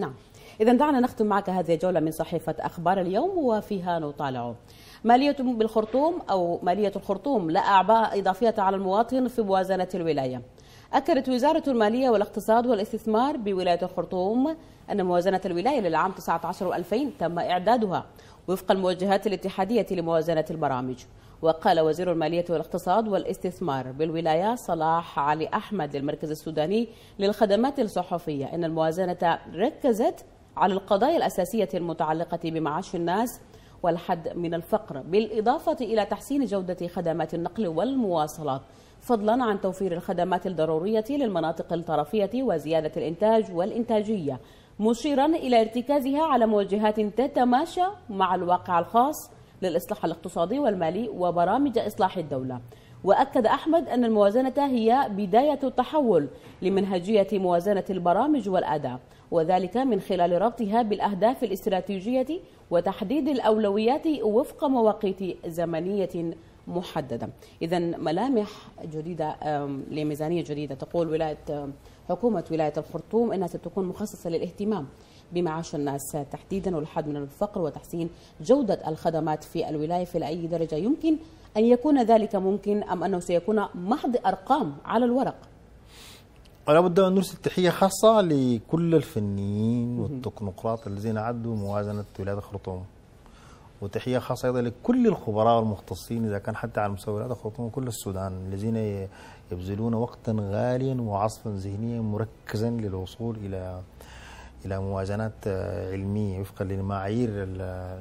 نعم إذا دعنا نختم معك هذه الجولة من صحيفة أخبار اليوم وفيها نطالع مالية بالخرطوم أو مالية الخرطوم لا أعباء إضافية على المواطن في موازنة الولاية أكدت وزارة المالية والاقتصاد والاستثمار بولاية الخرطوم أن موازنة الولاية للعام 19 2000 تم إعدادها وفق الموجهات الاتحادية لموازنة البرامج وقال وزير المالية والاقتصاد والاستثمار بالولاية صلاح علي أحمد للمركز السوداني للخدمات الصحفية إن الموازنة ركزت على القضايا الأساسية المتعلقة بمعاش الناس والحد من الفقر بالإضافة إلى تحسين جودة خدمات النقل والمواصلات فضلا عن توفير الخدمات الضرورية للمناطق الطرفية وزيادة الإنتاج والإنتاجية مشيرا إلى ارتكازها على موجهات تتماشى مع الواقع الخاص للإصلاح الاقتصادي والمالي وبرامج إصلاح الدولة وأكد أحمد أن الموازنة هي بداية التحول لمنهجية موازنة البرامج والأداء وذلك من خلال ربطها بالأهداف الاستراتيجية وتحديد الأولويات وفق مواقيت زمنية محددة إذا ملامح جديدة لميزانية جديدة تقول ولاية حكومة ولاية الخرطوم أنها ستكون مخصصة للاهتمام بمعاش الناس تحديدا والحد من الفقر وتحسين جودة الخدمات في الولاية في أي درجة يمكن أن يكون ذلك ممكن أم أنه سيكون محض أرقام على الورق أنا بد أن نرسل تحية خاصة لكل الفنيين والتكنوقراط الذين عدوا موازنة ولاية الخرطوم وتحية خاصة أيضا لكل الخبراء والمختصين إذا كان حتى على مستوى ولاية الخرطوم وكل السودان الذين يبذلون وقتا غاليا وعصفا ذهنيا مركزا للوصول إلى إلى موازنات آه، علمية وفقا للمعايير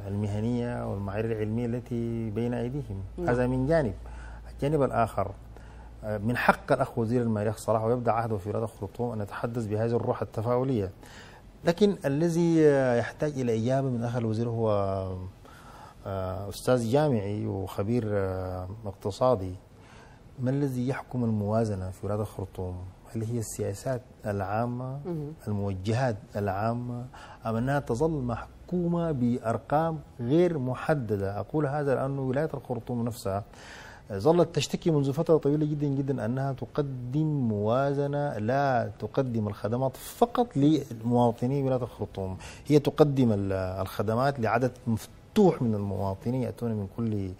المهنية والمعايير العلمية التي بين أيديهم نعم. هذا من جانب الجانب الآخر آه، من حق الأخ وزير المريخ صلاح ويبدأ عهده في رد الخرطوم أن يتحدث بهذه الروح التفاؤلية لكن الذي آه، يحتاج إلى إجابة من أخ الوزير هو أستاذ جامعي وخبير اقتصادي ما الذي يحكم الموازنة في ولايه الخرطوم اللي هي السياسات العامة الموجهات العامة أم أنها تظل محكومة بأرقام غير محددة أقول هذا لأنه ولاية الخرطوم نفسها ظلت تشتكي منذ فترة طويلة جدا جدا أنها تقدم موازنة لا تقدم الخدمات فقط لمواطني ولاية الخرطوم هي تقدم الخدمات لعدد مفتوح من المواطنين يأتون من كل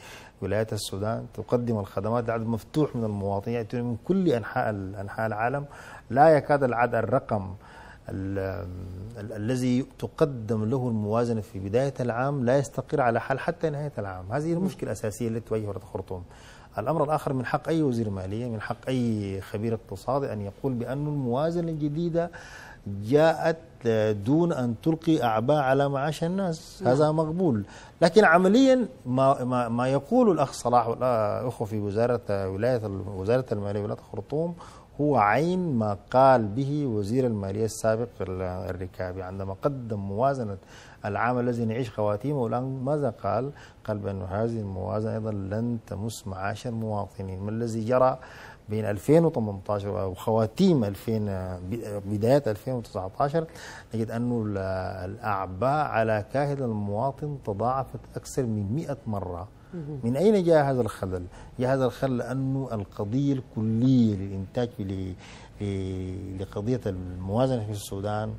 ولايات السودان تقدم الخدمات العدد مفتوح من المواطنين يأتون من كل أنحاء أنحاء العالم لا يكاد العدد الرقم الذي تقدم له الموازنة في بداية العام لا يستقر على حال حتى نهاية العام هذه المشكلة الأساسية التي تواجهها الخرطوم الأمر الآخر من حق أي وزير مالية من حق أي خبير اقتصادي أن يقول بأن الموازنة الجديدة جاءت دون أن تلقي أعباء على معاش الناس نعم. هذا مقبول لكن عمليا ما, ما, ما يقول الأخ صلاح والأخوة في وزارة ولاية وزارة المالية ولاية الخرطوم هو عين ما قال به وزير المالية السابق الركابي عندما قدم موازنة العام الذي نعيش خواتيمه الآن ماذا قال؟ قال بأن هذه الموازنة أيضا لن تمس معاش المواطنين، ما الذي جرى بين 2018 أو خواتيم 2000 بداية 2019 نجد أنه الأعباء على كاهل المواطن تضاعفت أكثر من 100 مرة من أين جاء هذا الخلل؟ جاء هذا الخلل لأنه القضية الكلية للإنتاج لقضية الموازنة في السودان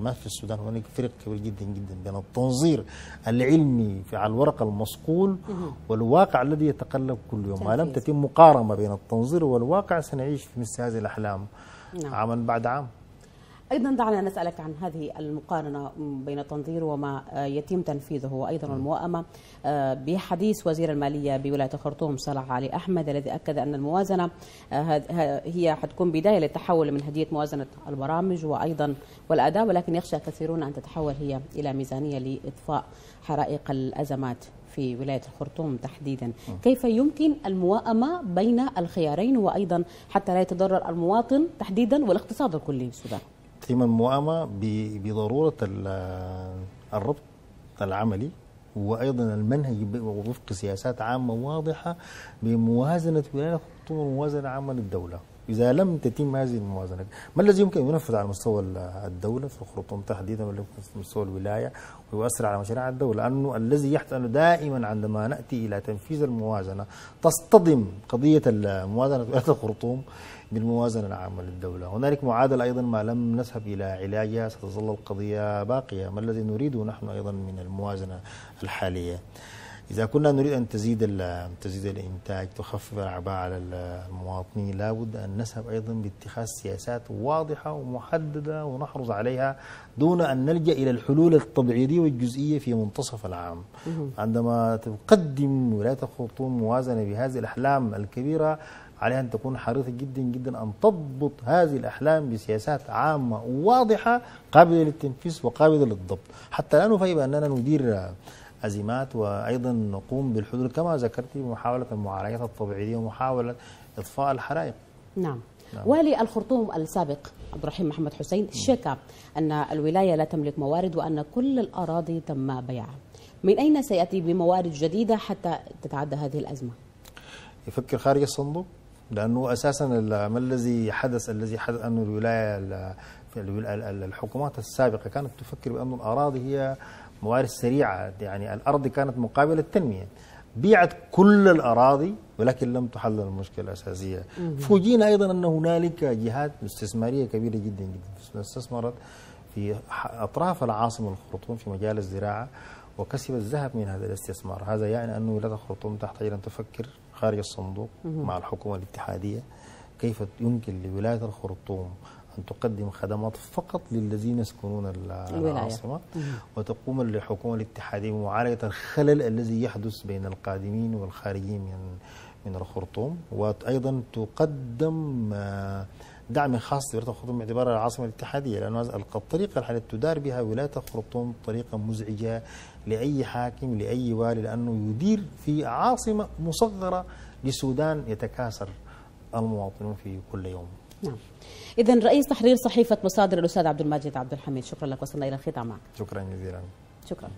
ما في السودان هناك فرق كبير جدا جدا بين التنظير العلمي على الورق المصقول والواقع الذي يتقلب كل يوم ما لم تتم مقارنة بين التنظير والواقع سنعيش في مثل هذه الأحلام نعم. عاما بعد عام أيضا دعنا نسألك عن هذه المقارنة بين التنظير وما يتم تنفيذه وأيضا نعم. الموائمة آه، بحديث وزير المالية بولاية الخرطوم صلاح علي أحمد الذي أكد أن الموازنة آه، هي حتكون بداية للتحول من هدية موازنة البرامج وأيضا والأداء ولكن يخشى كثيرون أن تتحول هي إلى ميزانية لإطفاء حرائق الأزمات في ولاية الخرطوم تحديدا نعم. كيف يمكن الموائمة بين الخيارين وأيضا حتى لا يتضرر المواطن تحديدا والاقتصاد الكلي في السودان تم الموائمة بضرورة الربط العملي وايضا المنهج وفق سياسات عامه واضحه بموازنه ولايه الخطوط وموازنه عامه للدوله إذا لم تتم هذه الموازنة ما الذي يمكن أن ينفذ على مستوى الدولة في الخرطوم تحديدا ولا في مستوى الولاية ويؤثر على مشاريع الدولة لانه الذي انه دائما عندما نأتي إلى تنفيذ الموازنة تصطدم قضية الموازنة ولاية الخرطوم بالموازنة العامة للدولة هنالك معادلة أيضا ما لم نذهب إلى علاجها ستظل القضية باقية ما الذي نريده نحن أيضا من الموازنة الحالية إذا كنا نريد أن تزيد تزيد الإنتاج تخفف الأعباء على المواطنين لابد أن نسهب أيضا باتخاذ سياسات واضحة ومحددة ونحرص عليها دون أن نلجأ إلى الحلول التبعيضية والجزئية في منتصف العام عندما تقدم ولاية الخرطوم موازنة بهذه الأحلام الكبيرة عليها أن تكون حريصة جدا جدا أن تضبط هذه الأحلام بسياسات عامة واضحة قابلة للتنفيذ وقابلة للضبط حتى لا نفهم أننا ندير أزمات وأيضا نقوم بالحلول كما ذكرتي محاولة المعالجات الطبيعية ومحاولة إطفاء الحرائق نعم نعم. والي الخرطوم السابق عبد الرحيم محمد حسين نعم. شكى أن الولاية لا تملك موارد وأن كل الأراضي تم بيعها من أين سيأتي بموارد جديدة حتى تتعدى هذه الأزمة؟ يفكر خارج الصندوق لانه اساسا ما الذي حدث الذي حدث انه الولايه الحكومات السابقه كانت تفكر بان الاراضي هي موارد سريعه يعني الارض كانت مقابل التنميه بيعت كل الاراضي ولكن لم تحل المشكله الاساسيه فوجئنا ايضا ان هنالك جهات استثماريه كبيره جدا جدا استثمرت في اطراف العاصمه الخرطوم في مجال الزراعه وكسب الذهب من هذا الاستثمار هذا يعني أن ولاية الخرطوم تحتاج أن تفكر خارج الصندوق مع الحكومة الاتحادية كيف يمكن لولاية الخرطوم أن تقدم خدمات فقط للذين يسكنون العاصمة وتقوم الحكومة الاتحادية بمعالجة الخلل الذي يحدث بين القادمين والخارجين من من الخرطوم وأيضا تقدم آه، دعم خاص لولاية الخرطوم باعتبارها العاصمة الاتحادية لأن الطريقة التي تدار بها ولاية الخرطوم طريقة مزعجة لأي حاكم لأي والي لأنه يدير في عاصمة مصغرة لسودان يتكاثر المواطنون في كل يوم نعم إذا رئيس تحرير صحيفة مصادر الأستاذ عبد المجيد عبد الحميد شكرا لك وصلنا إلى الختام معك شكرا جزيلا شكرا